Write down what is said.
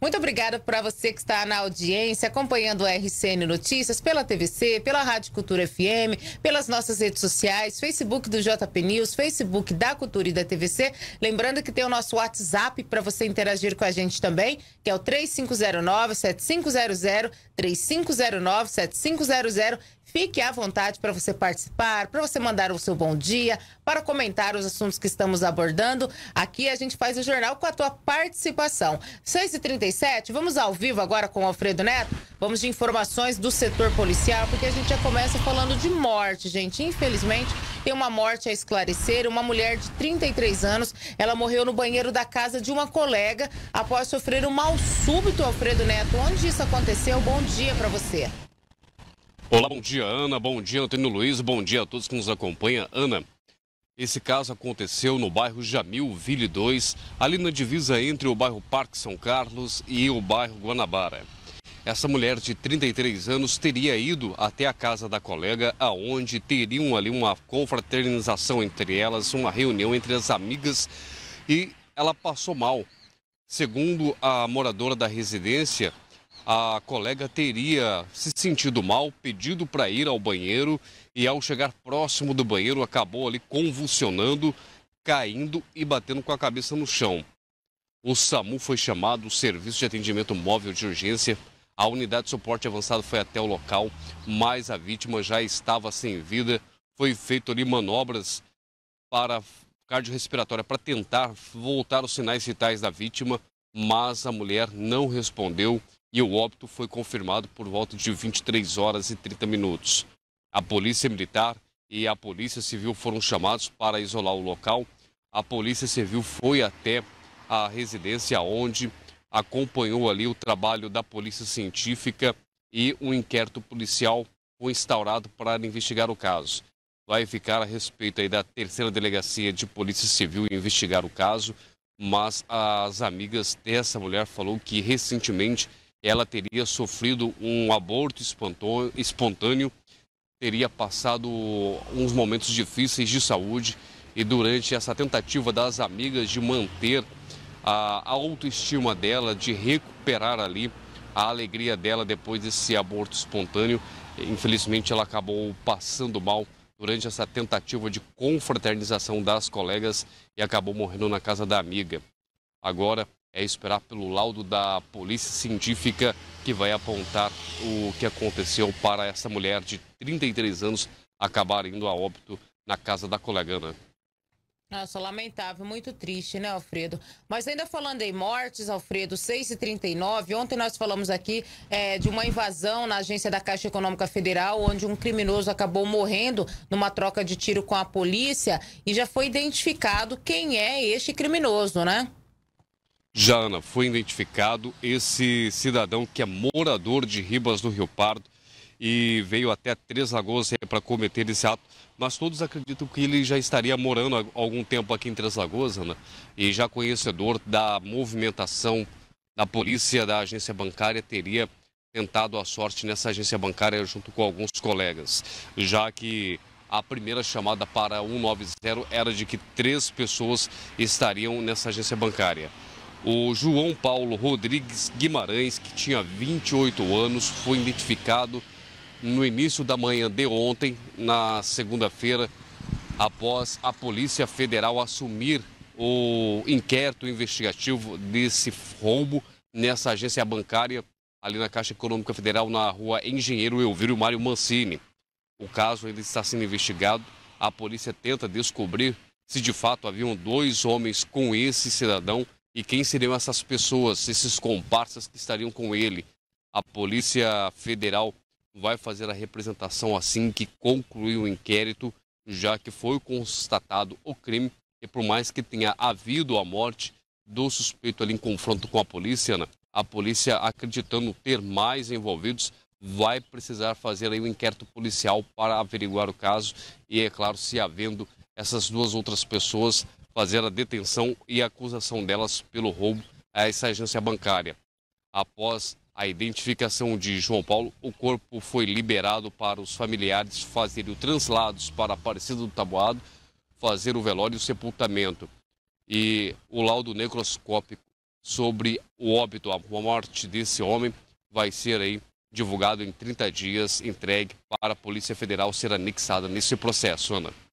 Muito obrigada para você que está na audiência, acompanhando a RCN Notícias pela TVC, pela Rádio Cultura FM, pelas nossas redes sociais, Facebook do JP News, Facebook da Cultura e da TVC. Lembrando que tem o nosso WhatsApp para você interagir com a gente também, que é o 3509-7500, 3509-7500. Fique à vontade para você participar, para você mandar o seu bom dia, para comentar os assuntos que estamos abordando. Aqui a gente faz o jornal com a tua participação. 6h37, vamos ao vivo agora com o Alfredo Neto. Vamos de informações do setor policial, porque a gente já começa falando de morte, gente. Infelizmente, tem uma morte a esclarecer. Uma mulher de 33 anos, ela morreu no banheiro da casa de uma colega após sofrer um mal súbito, Alfredo Neto. Onde isso aconteceu? Bom dia para você. Olá, bom dia, Ana. Bom dia, Antônio Luiz. Bom dia a todos que nos acompanham. Ana, esse caso aconteceu no bairro Jamil Ville 2, ali na divisa entre o bairro Parque São Carlos e o bairro Guanabara. Essa mulher de 33 anos teria ido até a casa da colega, aonde teriam ali uma confraternização entre elas, uma reunião entre as amigas, e ela passou mal. Segundo a moradora da residência, a colega teria se sentido mal, pedido para ir ao banheiro e, ao chegar próximo do banheiro, acabou ali convulsionando, caindo e batendo com a cabeça no chão. O SAMU foi chamado, o Serviço de Atendimento Móvel de Urgência. A unidade de suporte avançado foi até o local, mas a vítima já estava sem vida. Foi feito ali manobras para cardiorrespiratória para tentar voltar os sinais vitais da vítima, mas a mulher não respondeu e o óbito foi confirmado por volta de 23 horas e 30 minutos. A Polícia Militar e a Polícia Civil foram chamados para isolar o local. A Polícia Civil foi até a residência onde acompanhou ali o trabalho da Polícia Científica e um inquérito policial foi instaurado para investigar o caso. Vai ficar a respeito aí da terceira delegacia de Polícia Civil investigar o caso, mas as amigas dessa mulher falou que recentemente ela teria sofrido um aborto espontâneo, teria passado uns momentos difíceis de saúde e durante essa tentativa das amigas de manter a autoestima dela, de recuperar ali a alegria dela depois desse aborto espontâneo, infelizmente ela acabou passando mal durante essa tentativa de confraternização das colegas e acabou morrendo na casa da amiga. Agora, é esperar pelo laudo da polícia científica que vai apontar o que aconteceu para essa mulher de 33 anos acabar indo a óbito na casa da colega, Ana. Né? Nossa, lamentável, muito triste, né, Alfredo? Mas ainda falando em mortes, Alfredo, 6h39, ontem nós falamos aqui é, de uma invasão na agência da Caixa Econômica Federal, onde um criminoso acabou morrendo numa troca de tiro com a polícia e já foi identificado quem é este criminoso, né? Já Ana, foi identificado esse cidadão que é morador de Ribas do Rio Pardo e veio até Três Lagoas para cometer esse ato, mas todos acreditam que ele já estaria morando há algum tempo aqui em Três Lagoas, Ana, e já conhecedor da movimentação da polícia da agência bancária, teria tentado a sorte nessa agência bancária junto com alguns colegas, já que a primeira chamada para 190 era de que três pessoas estariam nessa agência bancária. O João Paulo Rodrigues Guimarães, que tinha 28 anos, foi identificado no início da manhã de ontem, na segunda-feira, após a Polícia Federal assumir o inquérito investigativo desse roubo nessa agência bancária ali na Caixa Econômica Federal, na rua Engenheiro Elvírio Mário Mancini. O caso ainda está sendo investigado. A polícia tenta descobrir se de fato haviam dois homens com esse cidadão e quem seriam essas pessoas, esses comparsas que estariam com ele. A Polícia Federal vai fazer a representação assim que concluir o inquérito, já que foi constatado o crime e por mais que tenha havido a morte do suspeito ali em confronto com a polícia, Ana, a polícia acreditando ter mais envolvidos vai precisar fazer aí um inquérito policial para averiguar o caso e é claro se havendo essas duas outras pessoas fazer a detenção e acusação delas pelo roubo a essa agência bancária. Após a identificação de João Paulo, o corpo foi liberado para os familiares fazerem o translado para a Aparecida do Tabuado, fazer o velório e o sepultamento. E o laudo necroscópico sobre o óbito, a morte desse homem, vai ser aí divulgado em 30 dias, entregue para a Polícia Federal, ser anexada nesse processo, Ana.